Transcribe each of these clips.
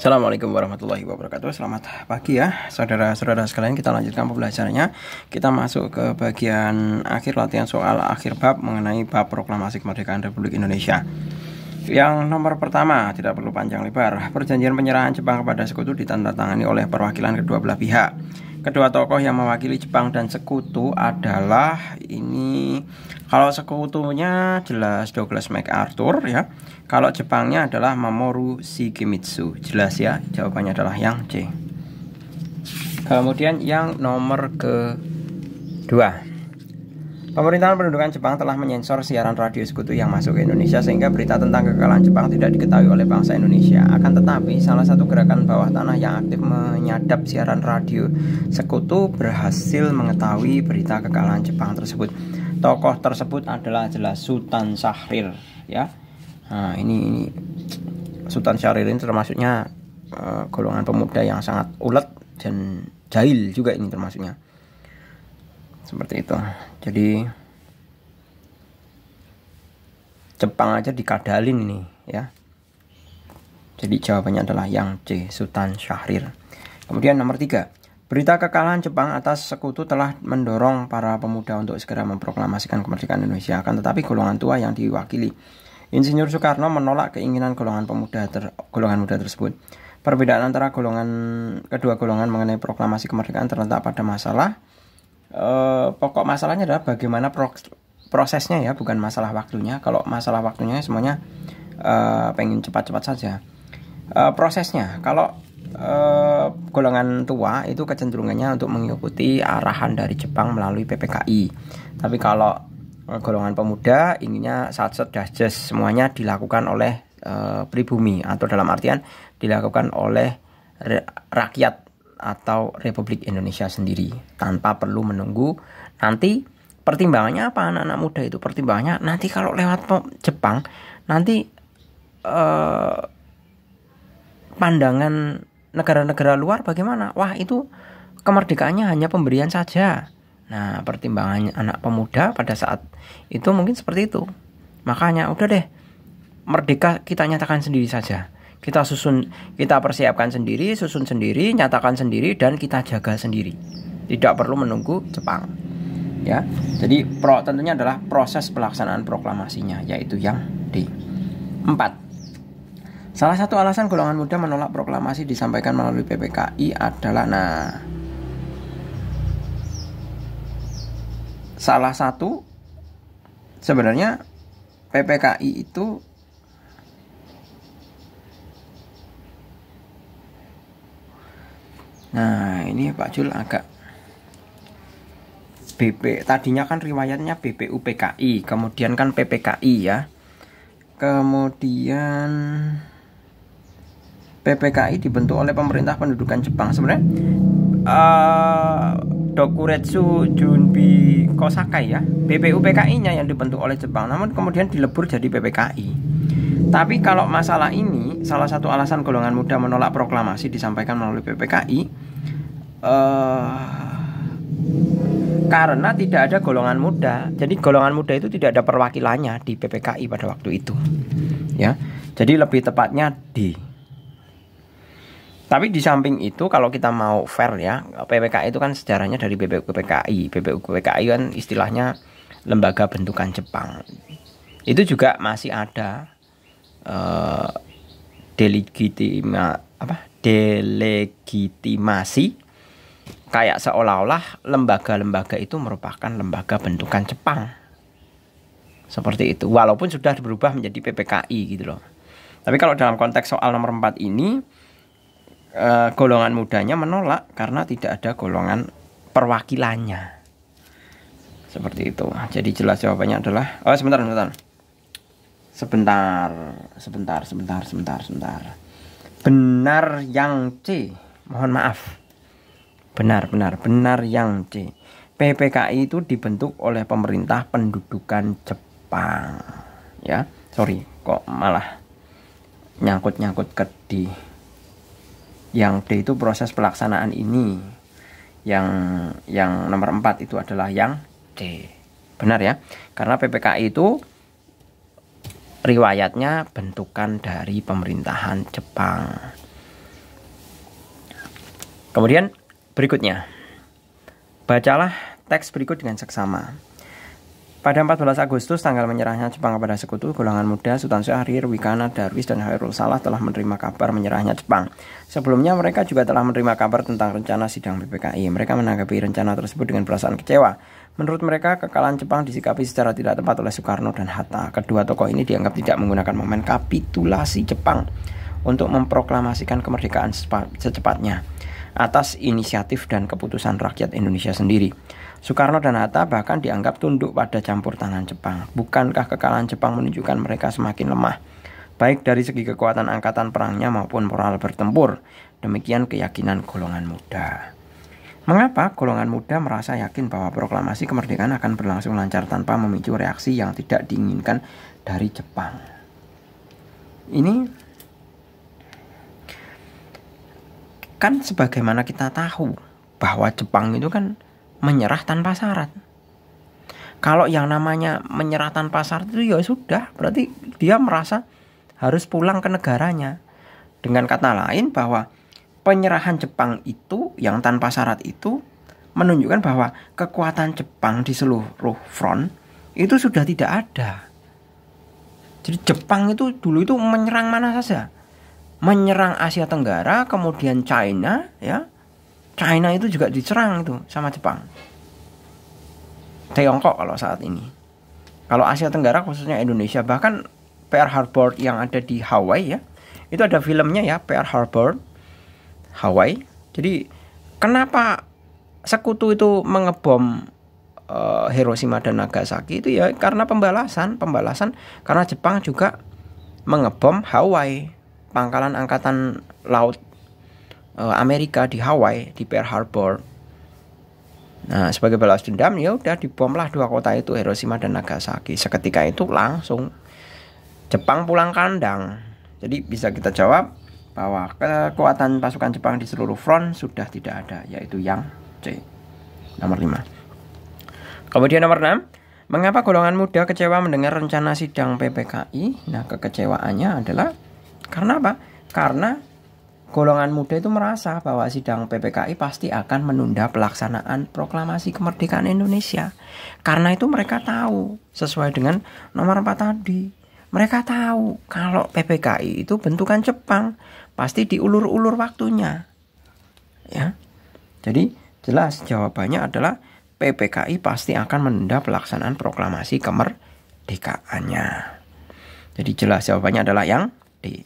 Assalamualaikum warahmatullahi wabarakatuh Selamat pagi ya Saudara-saudara sekalian kita lanjutkan pembelajarannya Kita masuk ke bagian akhir latihan soal akhir bab Mengenai bab proklamasi kemerdekaan Republik Indonesia yang nomor pertama tidak perlu panjang lebar Perjanjian penyerahan Jepang kepada sekutu ditandatangani oleh perwakilan kedua belah pihak kedua tokoh yang mewakili Jepang dan sekutu adalah ini kalau sekutunya jelas Douglas MacArthur ya. Kalau Jepangnya adalah Mamoru Shigemitsu. Jelas ya, jawabannya adalah yang C. Kemudian yang nomor kedua. Pemerintahan pendudukan Jepang telah menyensor siaran radio sekutu yang masuk ke Indonesia sehingga berita tentang kekalahan Jepang tidak diketahui oleh bangsa Indonesia. Akan tetapi, salah satu gerakan bawah tanah yang aktif menyadap siaran radio sekutu berhasil mengetahui berita kekalahan Jepang tersebut. Tokoh tersebut adalah jelas Sultan Syahrir, ya. Nah, ini ini Sultan Syahrir ini termasuknya uh, golongan pemuda yang sangat ulet dan jahil juga ini termasuknya seperti itu jadi Jepang aja dikadalin ini ya jadi jawabannya adalah yang C Sultan Syahrir kemudian nomor tiga Berita kekalahan Jepang atas sekutu telah mendorong para pemuda untuk segera memproklamasikan kemerdekaan Indonesia. Akan tetapi golongan tua yang diwakili Insinyur Soekarno menolak keinginan golongan pemuda ter, golongan muda tersebut. Perbedaan antara golongan kedua golongan mengenai proklamasi kemerdekaan terletak pada masalah Eh, pokok masalahnya adalah bagaimana prosesnya ya bukan masalah waktunya kalau masalah waktunya semuanya eh, pengen cepat-cepat saja eh, prosesnya kalau golongan tua itu kecenderungannya untuk mengikuti arahan dari Jepang melalui PPKI tapi kalau golongan pemuda inginnya saat sudah just semuanya dilakukan oleh pribumi atau dalam artian dilakukan oleh rakyat atau Republik Indonesia sendiri tanpa perlu menunggu nanti pertimbangannya apa anak-anak muda itu pertimbangannya nanti kalau lewat Jepang nanti eh, pandangan negara-negara luar bagaimana wah itu kemerdekaannya hanya pemberian saja nah pertimbangannya anak pemuda pada saat itu mungkin seperti itu makanya udah deh merdeka kita nyatakan sendiri saja kita susun, kita persiapkan sendiri, susun sendiri, nyatakan sendiri dan kita jaga sendiri. Tidak perlu menunggu Jepang. Ya. Jadi pro tentunya adalah proses pelaksanaan proklamasinya yaitu yang D. 4. Salah satu alasan golongan muda menolak proklamasi disampaikan melalui PPKI adalah nah salah satu sebenarnya PPKI itu Nah, ini Pak Jul agak BP tadinya kan riwayatnya BPU PKI, kemudian kan PPKI ya. Kemudian PPKI dibentuk oleh pemerintah pendudukan Jepang. Sebenarnya uh, Dokuretsu Junbi Kosakai ya, BPU PKI-nya yang dibentuk oleh Jepang, namun kemudian dilebur jadi PPKI. Tapi kalau masalah ini, salah satu alasan golongan muda menolak proklamasi disampaikan melalui PPKI Eh, karena tidak ada golongan muda. Jadi golongan muda itu tidak ada perwakilannya di PPKI pada waktu itu. Ya. Jadi lebih tepatnya di tapi di samping itu kalau kita mau fair ya, PPKI itu kan sejarahnya dari PPKI PPKI kan istilahnya lembaga bentukan Jepang. Itu juga masih ada uh, eh, delegitima apa? delegitimasi kayak seolah-olah lembaga-lembaga itu merupakan lembaga bentukan Jepang. Seperti itu. Walaupun sudah berubah menjadi PPKI gitu loh. Tapi kalau dalam konteks soal nomor 4 ini eh, golongan mudanya menolak karena tidak ada golongan perwakilannya. Seperti itu. Jadi jelas jawabannya adalah oh sebentar sebentar. Sebentar, sebentar, sebentar, sebentar, sebentar. Benar yang C. Mohon maaf Benar, benar, benar yang C. PPKI itu dibentuk oleh pemerintah pendudukan Jepang. Ya, sorry, kok malah nyangkut-nyangkut ke D. Yang D itu proses pelaksanaan ini. Yang yang nomor 4 itu adalah yang D. Benar ya? Karena PPKI itu riwayatnya bentukan dari pemerintahan Jepang. Kemudian Berikutnya, bacalah teks berikut dengan seksama. Pada 14 Agustus, tanggal menyerahnya Jepang kepada sekutu, golongan muda Sultan Syahrir, Wikana, Darwis, dan Hairul Salah telah menerima kabar menyerahnya Jepang. Sebelumnya mereka juga telah menerima kabar tentang rencana sidang PPKI. Mereka menanggapi rencana tersebut dengan perasaan kecewa. Menurut mereka, kekalahan Jepang disikapi secara tidak tepat oleh Soekarno dan Hatta. Kedua tokoh ini dianggap tidak menggunakan momen kapitulasi Jepang untuk memproklamasikan kemerdekaan secepatnya atas inisiatif dan keputusan rakyat Indonesia sendiri. Soekarno dan Hatta bahkan dianggap tunduk pada campur tangan Jepang. Bukankah kekalahan Jepang menunjukkan mereka semakin lemah, baik dari segi kekuatan angkatan perangnya maupun moral bertempur? Demikian keyakinan golongan muda. Mengapa golongan muda merasa yakin bahwa proklamasi kemerdekaan akan berlangsung lancar tanpa memicu reaksi yang tidak diinginkan dari Jepang? Ini Kan sebagaimana kita tahu bahwa Jepang itu kan menyerah tanpa syarat. Kalau yang namanya menyerah tanpa syarat itu ya sudah, berarti dia merasa harus pulang ke negaranya. Dengan kata lain bahwa penyerahan Jepang itu yang tanpa syarat itu menunjukkan bahwa kekuatan Jepang di seluruh front itu sudah tidak ada. Jadi Jepang itu dulu itu menyerang mana saja menyerang Asia Tenggara, kemudian China, ya. China itu juga diserang itu sama Jepang. Tiongkok kalau saat ini. Kalau Asia Tenggara khususnya Indonesia bahkan Pearl Harbor yang ada di Hawaii ya. Itu ada filmnya ya Pearl Harbor Hawaii. Jadi kenapa sekutu itu mengebom eh, Hiroshima dan Nagasaki itu ya karena pembalasan, pembalasan karena Jepang juga mengebom Hawaii pangkalan angkatan laut eh, Amerika di Hawaii di Pearl Harbor. Nah, sebagai balas dendam ya udah dibomlah dua kota itu Hiroshima dan Nagasaki. Seketika itu langsung Jepang pulang kandang. Jadi bisa kita jawab bahwa kekuatan pasukan Jepang di seluruh front sudah tidak ada, yaitu yang C. Nomor 5. Kemudian nomor 6, mengapa golongan muda kecewa mendengar rencana sidang PPKI? Nah, kekecewaannya adalah karena apa? Karena golongan muda itu merasa bahwa sidang PPKI pasti akan menunda pelaksanaan proklamasi kemerdekaan Indonesia. Karena itu mereka tahu sesuai dengan nomor 4 tadi. Mereka tahu kalau PPKI itu bentukan Jepang, pasti diulur-ulur waktunya. Ya. Jadi jelas jawabannya adalah PPKI pasti akan menunda pelaksanaan proklamasi kemerdekaannya. Jadi jelas jawabannya adalah yang di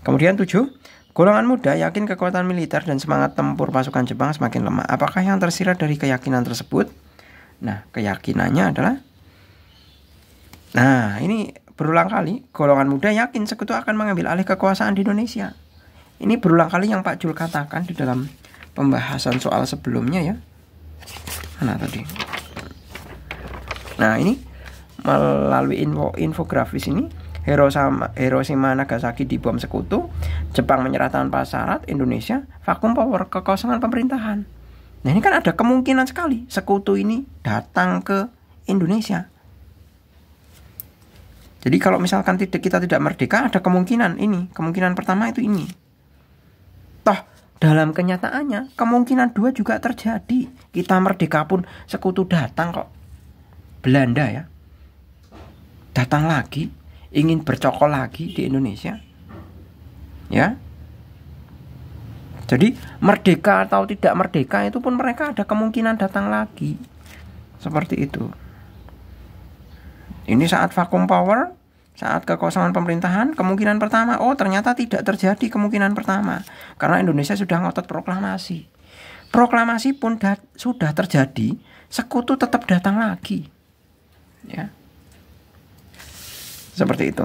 Kemudian tujuh, golongan muda yakin kekuatan militer dan semangat tempur pasukan Jepang semakin lemah. Apakah yang tersirat dari keyakinan tersebut? Nah, keyakinannya adalah Nah, ini berulang kali golongan muda yakin sekutu akan mengambil alih kekuasaan di Indonesia. Ini berulang kali yang Pak Jul katakan di dalam pembahasan soal sebelumnya ya. Mana tadi? Nah, ini melalui info infografis ini Hiroshima, Hiroshima Nagasaki bom sekutu, Jepang menyerah tanpa syarat, Indonesia vakum power kekosongan pemerintahan. Nah ini kan ada kemungkinan sekali sekutu ini datang ke Indonesia. Jadi kalau misalkan tidak kita tidak merdeka ada kemungkinan ini, kemungkinan pertama itu ini. Toh dalam kenyataannya kemungkinan dua juga terjadi. Kita merdeka pun sekutu datang kok. Belanda ya. Datang lagi ingin bercokol lagi di Indonesia? Ya. Jadi merdeka atau tidak merdeka itu pun mereka ada kemungkinan datang lagi. Seperti itu. Ini saat vakum power, saat kekosongan pemerintahan, kemungkinan pertama, oh ternyata tidak terjadi kemungkinan pertama. Karena Indonesia sudah ngotot proklamasi. Proklamasi pun sudah terjadi, sekutu tetap datang lagi. Ya seperti itu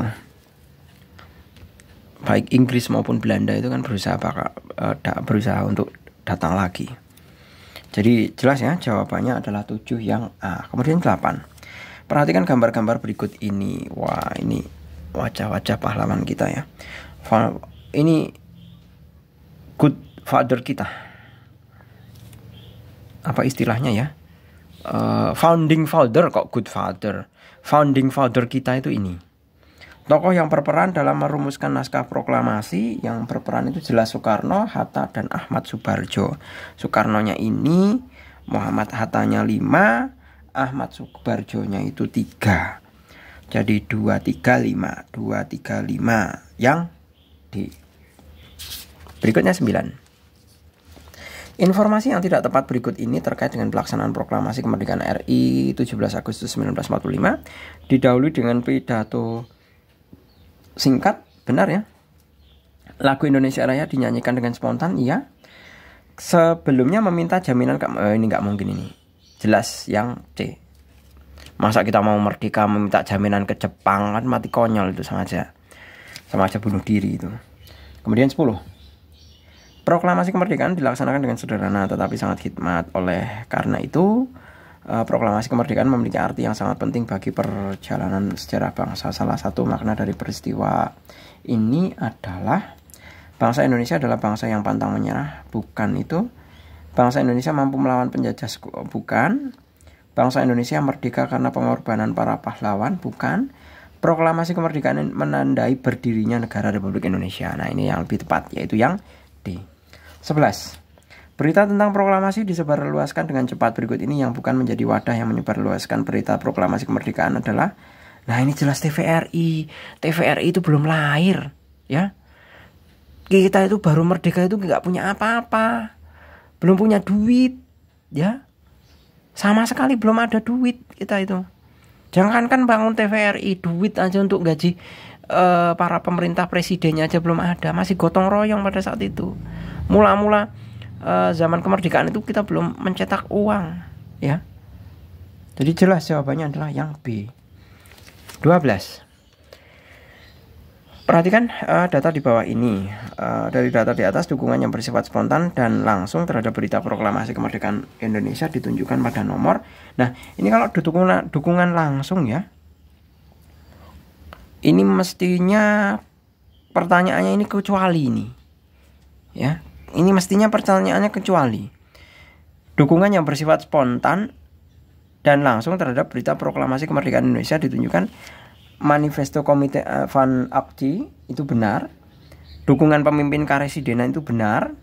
baik Inggris maupun Belanda itu kan berusaha bakal, uh, eh, berusaha untuk datang lagi jadi jelas ya jawabannya adalah 7 yang A kemudian 8 perhatikan gambar-gambar berikut ini wah ini wajah-wajah pahlawan kita ya ini good father kita apa istilahnya ya uh, founding father kok good father founding father kita itu ini Tokoh yang berperan dalam merumuskan naskah proklamasi yang berperan itu jelas Soekarno, Hatta, dan Ahmad Subarjo. Soekarnonya ini, Muhammad Hattanya 5, Ahmad Subarjonya itu 3. Jadi 235, 235 yang di Berikutnya 9. Informasi yang tidak tepat berikut ini terkait dengan pelaksanaan proklamasi kemerdekaan RI 17 Agustus 1945 didahului dengan pidato singkat, benar ya? Lagu Indonesia Raya dinyanyikan dengan spontan, iya. Sebelumnya meminta jaminan eh, ini nggak mungkin ini. Jelas yang C. Masa kita mau merdeka meminta jaminan ke Jepang kan mati konyol itu sama aja. Sama aja bunuh diri itu. Kemudian 10. Proklamasi kemerdekaan dilaksanakan dengan sederhana tetapi sangat hikmat Oleh karena itu, Eh, proklamasi kemerdekaan memiliki arti yang sangat penting bagi perjalanan sejarah bangsa. Salah satu makna dari peristiwa ini adalah bangsa Indonesia adalah bangsa yang pantang menyerah, bukan itu. Bangsa Indonesia mampu melawan penjajah, bukan. Bangsa Indonesia merdeka karena pengorbanan para pahlawan, bukan. Proklamasi kemerdekaan menandai berdirinya negara Republik Indonesia. Nah, ini yang lebih tepat yaitu yang D. 11. Berita tentang proklamasi disebarluaskan dengan cepat berikut ini yang bukan menjadi wadah yang menyebarluaskan berita proklamasi kemerdekaan adalah Nah ini jelas TVRI TVRI itu belum lahir ya Kita itu baru merdeka itu nggak punya apa-apa Belum punya duit ya Sama sekali belum ada duit kita itu Jangankan kan bangun TVRI Duit aja untuk gaji eh, para pemerintah presidennya aja belum ada Masih gotong royong pada saat itu Mula-mula Eh, zaman kemerdekaan itu kita belum mencetak uang ya jadi jelas jawabannya adalah yang B 12 Perhatikan uh, data di bawah ini. Uh, dari data di atas, dukungan yang bersifat spontan dan langsung terhadap berita proklamasi kemerdekaan Indonesia ditunjukkan pada nomor. Nah, ini kalau dukungan, dukungan langsung ya, ini mestinya pertanyaannya ini kecuali ini, ya. Ini mestinya pertanyaannya kecuali dukungan yang bersifat spontan dan langsung terhadap berita proklamasi kemerdekaan Indonesia ditunjukkan manifesto komite eh, Van Akti itu benar, dukungan pemimpin karesidenan itu benar.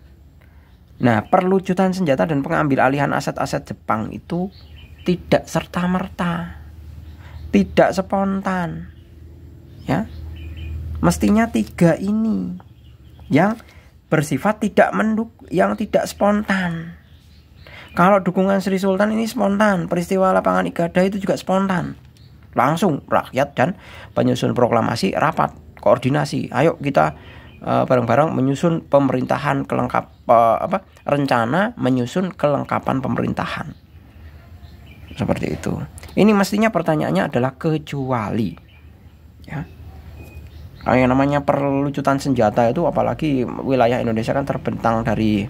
Nah, perlucutan senjata dan pengambil alihan aset-aset Jepang itu tidak serta merta, tidak spontan, ya. Mestinya tiga ini yang bersifat tidak menduk yang tidak spontan. Kalau dukungan Sri Sultan ini spontan, peristiwa lapangan Igada itu juga spontan. Langsung rakyat dan penyusun proklamasi rapat koordinasi. Ayo kita eh, bareng-bareng uh, menyusun pemerintahan kelengkap uh, apa rencana menyusun kelengkapan pemerintahan. Seperti itu. Ini mestinya pertanyaannya adalah kecuali ya. Nah, yang namanya perlucutan senjata itu apalagi wilayah Indonesia kan terbentang dari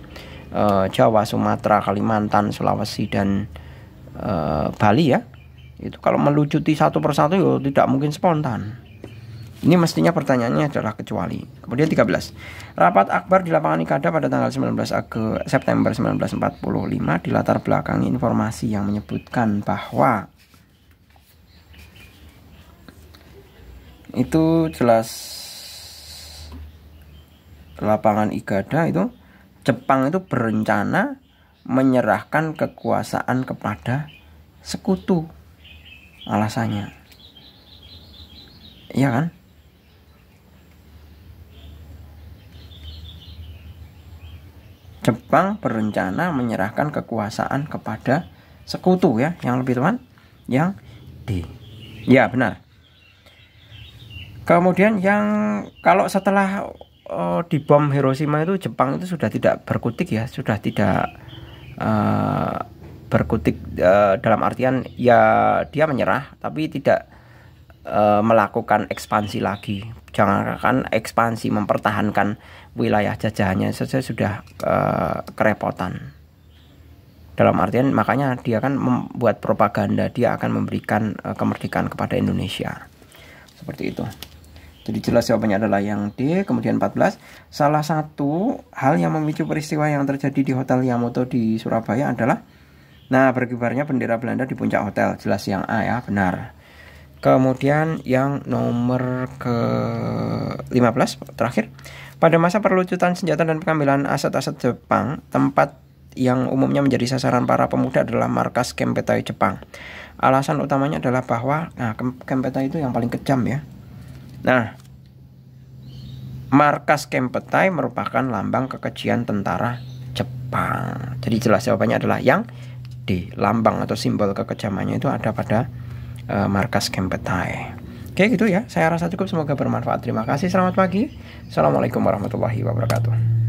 uh, Jawa, Sumatera, Kalimantan, Sulawesi dan uh, Bali ya. Itu kalau melucuti satu persatu ya tidak mungkin spontan. Ini mestinya pertanyaannya adalah kecuali. Kemudian 13. Rapat Akbar di lapangan Ikada pada tanggal 19 Ag September 1945 di latar belakang informasi yang menyebutkan bahwa itu jelas lapangan Igada itu Jepang itu berencana menyerahkan kekuasaan kepada sekutu alasannya iya kan Jepang berencana menyerahkan kekuasaan kepada sekutu ya yang lebih teman yang D ya benar Kemudian yang kalau setelah uh, eh, bom Hiroshima itu Jepang itu sudah tidak berkutik ya, sudah tidak uh, berkutik uh, dalam artian ya dia menyerah tapi tidak uh, melakukan ekspansi lagi. Jangan akan ekspansi mempertahankan wilayah jajahannya saja sudah uh, kerepotan. Dalam artian makanya dia kan membuat propaganda, dia akan memberikan uh, kemerdekaan kepada Indonesia. Seperti itu. Jadi jelas jawabannya adalah yang D. Kemudian 14. Salah satu hal yang memicu peristiwa yang terjadi di Hotel Yamoto di Surabaya adalah Nah, berkibarnya bendera Belanda di puncak hotel. Jelas yang A ya, benar. Kemudian yang nomor ke 15 terakhir. Pada masa perlucutan senjata dan pengambilan aset-aset Jepang, tempat yang umumnya menjadi sasaran para pemuda adalah markas Kempetai Jepang. Alasan utamanya adalah bahwa nah Kempetai itu yang paling kejam ya Nah, markas Kempetai merupakan lambang kekejian tentara Jepang. Jadi jelas jawabannya adalah yang di lambang atau simbol kekejamannya itu ada pada uh, markas Kempetai. Oke gitu ya, saya rasa cukup semoga bermanfaat. Terima kasih, selamat pagi. Assalamualaikum warahmatullahi wabarakatuh.